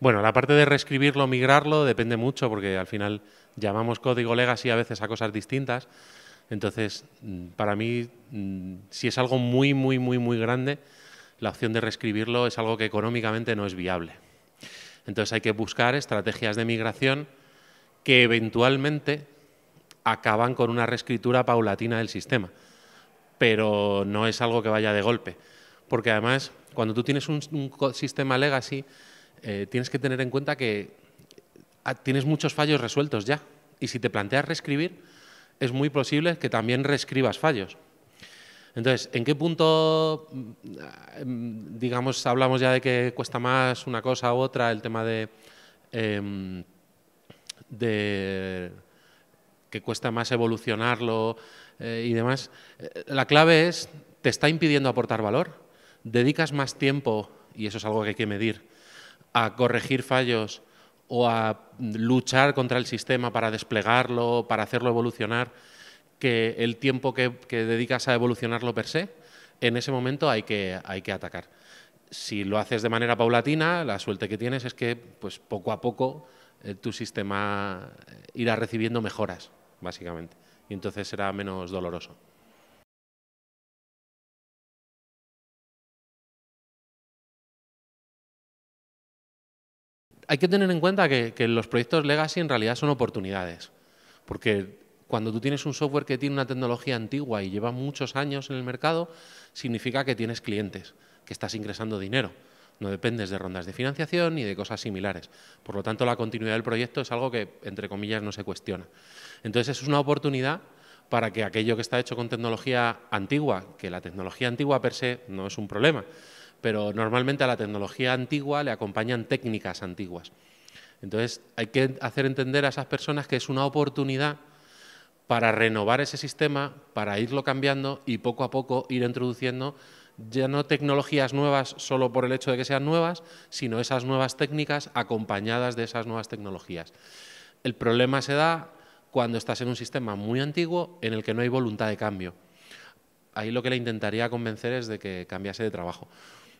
Bueno, la parte de reescribirlo, o migrarlo, depende mucho porque al final llamamos código legacy a veces a cosas distintas. Entonces, mm, para mí, mm, si es algo muy, muy, muy, muy grande, la opción de reescribirlo es algo que económicamente no es viable. Entonces hay que buscar estrategias de migración que eventualmente acaban con una reescritura paulatina del sistema, pero no es algo que vaya de golpe, porque además cuando tú tienes un sistema legacy, eh, tienes que tener en cuenta que ah, tienes muchos fallos resueltos ya. Y si te planteas reescribir, es muy posible que también reescribas fallos. Entonces, ¿en qué punto, mm, mm, digamos, hablamos ya de que cuesta más una cosa u otra el tema de, em, que cuesta más evolucionarlo eh, y demás? Eh, la clave es, ¿te está impidiendo aportar valor? ¿Dedicas más tiempo, y eso es algo que hay que medir, a corregir fallos o a luchar contra el sistema para desplegarlo, para hacerlo evolucionar, que el tiempo que, dedicas a evolucionarlo per se, en ese momento hay que, hay que atacar. Si lo haces de manera paulatina, la suerte que tienes es que pues, poco a poco eh, tu sistema eh, irá recibiendo mejoras, básicamente, y entonces será menos doloroso. hay que tener en cuenta que, los proyectos legacy en realidad son oportunidades, porque cuando tú tienes un software que tiene una tecnología antigua y lleva muchos años en el mercado, significa que tienes clientes, que estás ingresando dinero. No dependes de rondas de financiación ni de cosas similares. Por lo tanto, la continuidad del proyecto es algo que, entre comillas, no se cuestiona. Entonces, es una oportunidad para que aquello que está hecho con tecnología antigua, que la tecnología antigua per se no es un problema, pero normalmente a la tecnología antigua le acompañan técnicas antiguas. Entonces hay que hacer entender a esas personas que es una oportunidad para renovar ese sistema, para irlo cambiando y poco a poco ir introduciendo ya no tecnologías nuevas solo por el hecho de que sean nuevas, sino esas nuevas técnicas acompañadas de esas nuevas tecnologías. El problema se da cuando estás en un sistema muy antiguo en el que no hay voluntad de cambio. Ahí lo que le intentaría convencer es de que cambiase de trabajo.